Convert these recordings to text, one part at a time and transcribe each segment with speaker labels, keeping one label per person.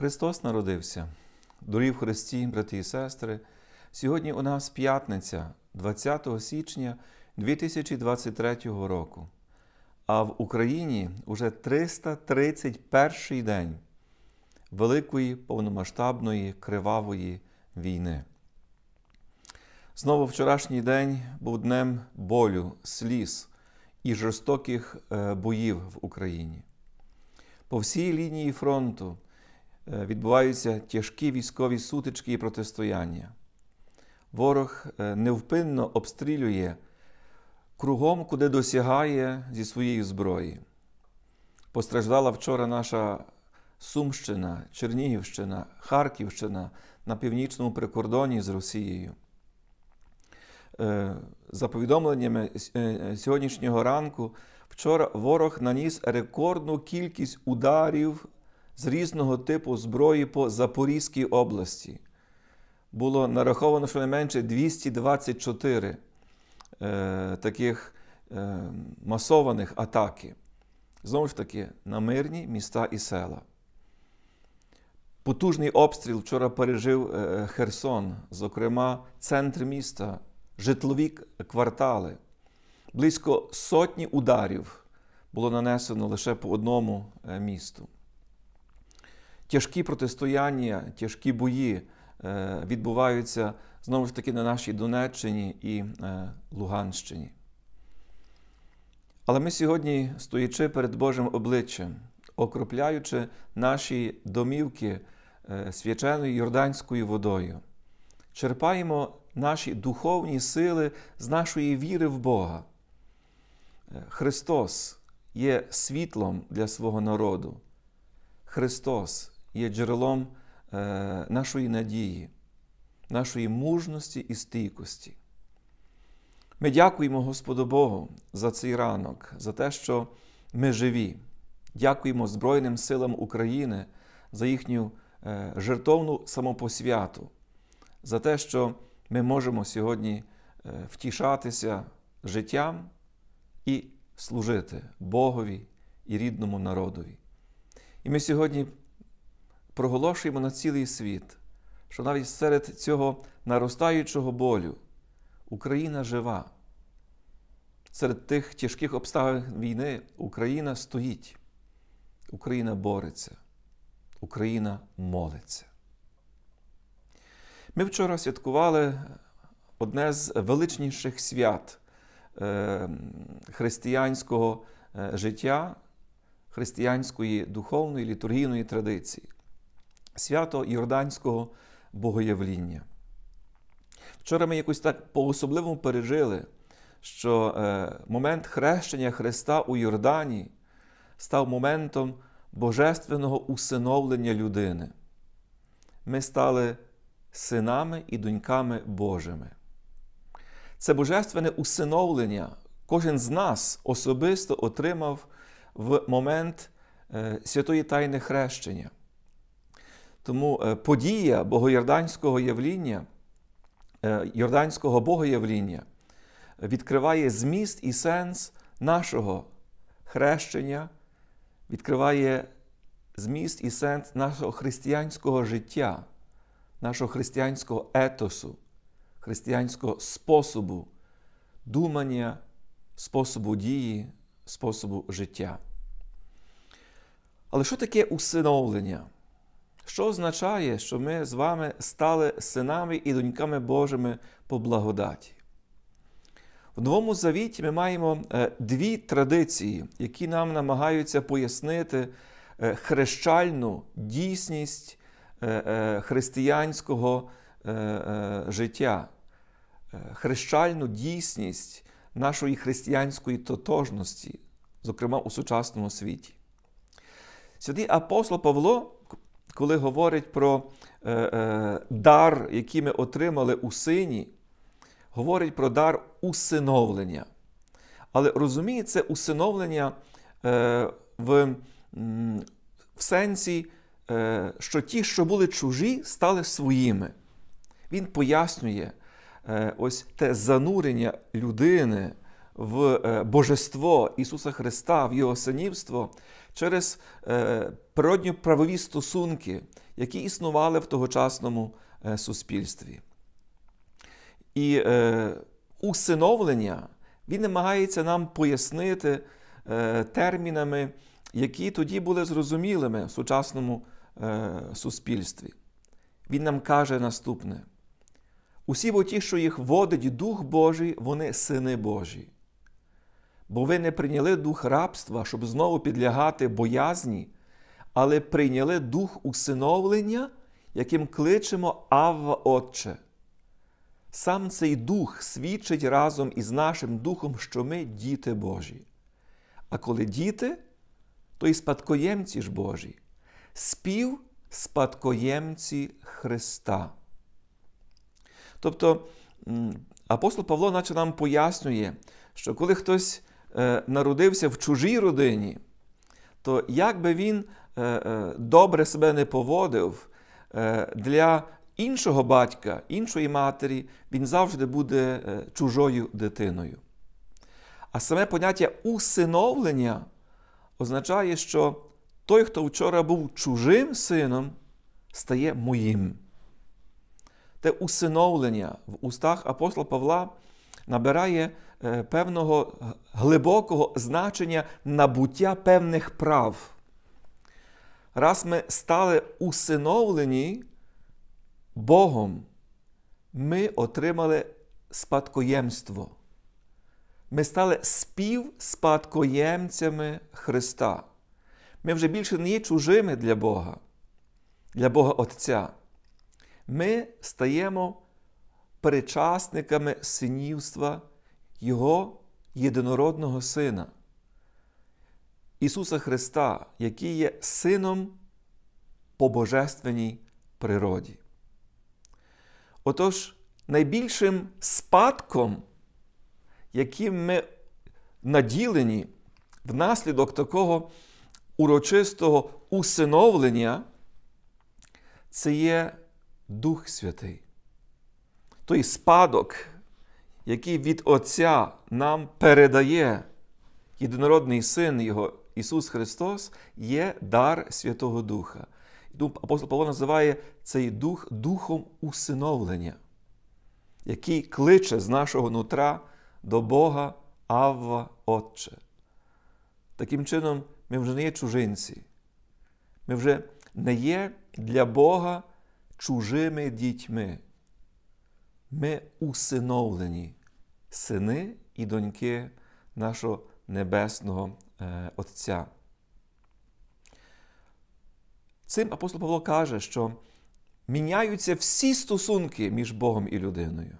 Speaker 1: Христос народився, дорогі в Христі, брати і сестри. Сьогодні у нас п'ятниця, 20 січня 2023 року. А в Україні уже 331 день Великої повномасштабної кривавої війни. Знову вчорашній день був днем болю, сліз і жорстоких е, боїв в Україні. По всій лінії фронту. Е, відбуваються тяжкі військові сутички і протистояння. Ворог е, невпинно обстрілює кругом, куди досягає зі своєї зброї. Постраждала вчора наша Сумщина, Чернігівщина, Харківщина на північному прикордоні з Росією. Е, за повідомленнями сьогоднішнього ранку, вчора ворог наніс рекордну кількість ударів з різного типу зброї по Запорізькій області. Було нараховано щонайменше 224 е, таких е, масованих атаки. Знову ж таки, на мирні міста і села. Потужний обстріл вчора пережив е, Херсон, зокрема, центр міста, житлові квартали. Близько сотні ударів було нанесено лише по одному е, місту тяжкі протистояння, тяжкі бої е, відбуваються знову ж таки на нашій Донеччині і е, Луганщині. Але ми сьогодні, стоячи перед Божим обличчям, окропляючи наші домівки е, свяченою Йорданською водою, черпаємо наші духовні сили з нашої віри в Бога. Христос є світлом для свого народу. Христос є джерелом е, нашої надії, нашої мужності і стійкості. Ми дякуємо Господу Богу за цей ранок, за те, що ми живі. Дякуємо Збройним силам України за їхню е, жертовну самопосвяту, за те, що ми можемо сьогодні е, втішатися життям і служити Богові і рідному народові. І ми сьогодні проголошуємо на цілий світ, що навіть серед цього наростаючого болю Україна жива. Серед тих тяжких обставин війни Україна стоїть, Україна бореться, Україна молиться. Ми вчора святкували одне з величніших свят е, християнського е, життя, християнської духовної літургійної традиції свято Йорданського богоявління. Вчора ми якось так по-особливому пережили, що е, момент хрещення Христа у Йордані став моментом божественного усиновлення людини. Ми стали синами і доньками Божими. Це божественне усиновлення кожен з нас особисто отримав в момент е, святої тайни хрещення. Тому е, подія богоєрданського явління, е, йорданського богоявління відкриває зміст і сенс нашого хрещення, відкриває зміст і сенс нашого християнського життя, нашого християнського етосу, християнського способу думання, способу дії, способу життя. Але що таке усиновлення? що означає, що ми з вами стали синами і доньками Божими по благодаті. В Новому Завіті ми маємо е, дві традиції, які нам намагаються пояснити е, хрещальну дійсність е, християнського життя, хрещальну дійсність нашої християнської тотожності, зокрема у сучасному світі. Святий апостол Павло коли говорить про е, е, дар, який ми отримали у сині, говорить про дар усиновлення. Але розуміє це усиновлення е, в, в сенсі, е, що ті, що були чужі, стали своїми. Він пояснює е, ось те занурення людини в е, божество Ісуса Христа, в Його синівство через е, природньо правові стосунки, які існували в тогочасному е, суспільстві. І е, усиновлення він намагається нам пояснити термінами, які тоді були зрозумілими в сучасному суспільстві. Він нам каже наступне: усі, бо ті, що їх водить Дух Божий, вони сини Божі бо ви не прийняли дух рабства, щоб знову підлягати боязні, але прийняли дух усиновлення, яким кличемо Авва Отче. Сам цей дух свідчить разом із нашим духом, що ми діти Божі. А коли діти, то і спадкоємці ж Божі, спів спадкоємці Христа. Тобто апостол Павло, наче нам пояснює, що коли хтось Е, народився в чужій родині, то як би він е, е, добре себе не поводив для іншого батька, іншої матері, він завжди буде чужою дитиною. А саме поняття усиновлення означає, що той, хто вчора був чужим сином, стає моїм. Те усиновлення в устах апостола Павла набирає Е, певного глибокого значення набуття певних прав. Раз ми стали усиновлені Богом, ми отримали спадкоємство. Ми стали співспадкоємцями Христа. Ми вже більше не є чужими для Бога, для Бога Отця. Ми стаємо причасниками синівства його єдинородного Сина, Ісуса Христа, який є Сином по божественній природі. Отож, найбільшим спадком, яким ми наділені внаслідок такого урочистого усиновлення, це є Дух Святий. Той спадок який від Отця нам передає єдинородний Син Його Ісус Христос, є дар Святого Духа. Апостол Павло називає цей дух духом усиновлення, який кличе з нашого нутра до Бога Авва Отче. Таким чином, ми вже не є чужинці. Ми вже не є для Бога чужими дітьми. Ми усиновлені сини і доньки нашого Небесного е, Отця. Цим апостол Павло каже, що міняються всі стосунки між Богом і людиною.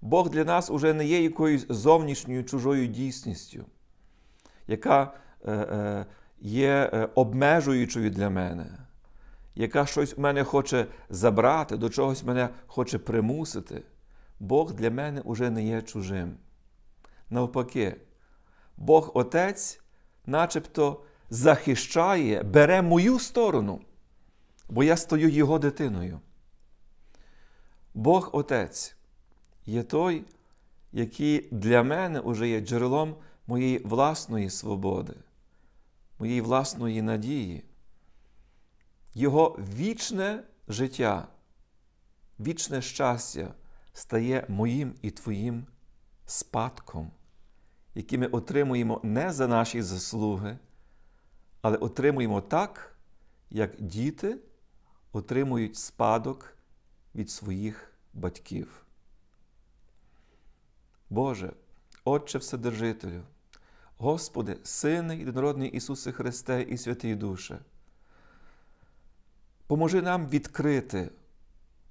Speaker 1: Бог для нас уже не є якоюсь зовнішньою чужою дійсністю, яка е, е, є обмежуючою для мене, яка щось у мене хоче забрати, до чогось мене хоче примусити. Бог для мене уже не є чужим. Навпаки, Бог Отець начебто захищає, бере мою сторону, бо я стою Його дитиною. Бог Отець є той, який для мене уже є джерелом моєї власної свободи, моєї власної надії, Його вічне життя, вічне щастя стає моїм і Твоїм спадком, який ми отримуємо не за наші заслуги, але отримуємо так, як діти отримують спадок від своїх батьків. Боже, Отче Вседержителю, Господи, Сине єдинородний Ісусе Христе і Святий Душе, поможи нам відкрити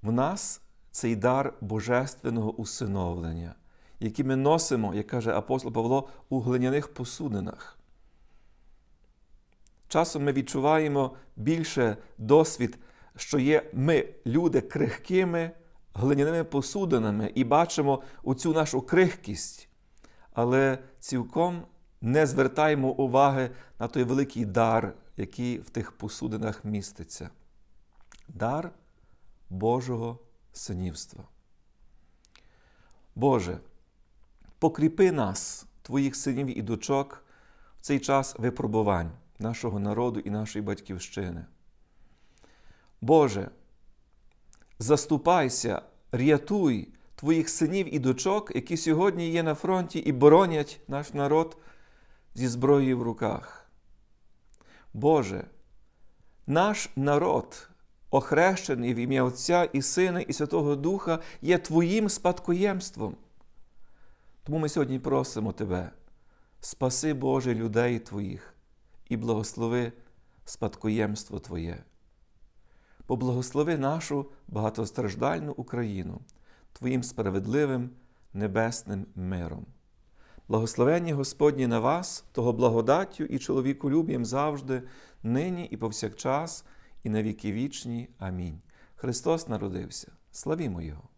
Speaker 1: в нас цей дар божественного усиновлення, який ми носимо, як каже апостол Павло, у глиняних посудинах. Часом ми відчуваємо більше досвід, що є ми, люди, крихкими глиняними посудинами, і бачимо оцю нашу крихкість, але цілком не звертаємо уваги на той великий дар, який в тих посудинах міститься. Дар Божого синівства. Боже, покріпи нас, Твоїх синів і дочок, в цей час випробувань нашого народу і нашої батьківщини. Боже, заступайся, рятуй Твоїх синів і дочок, які сьогодні є на фронті і боронять наш народ зі зброєю в руках. Боже, наш народ охрещений в ім'я Отця і Сина, і Святого Духа є Твоїм спадкоємством. Тому ми сьогодні просимо Тебе, спаси Боже людей Твоїх і благослови спадкоємство Твоє. Поблагослови нашу багатостраждальну Україну Твоїм справедливим небесним миром. Благословення Господні на вас, того благодаттю і чоловіку люб'ям завжди, нині і повсякчас і на віки вічні. Амінь. Христос народився. Славімо Його!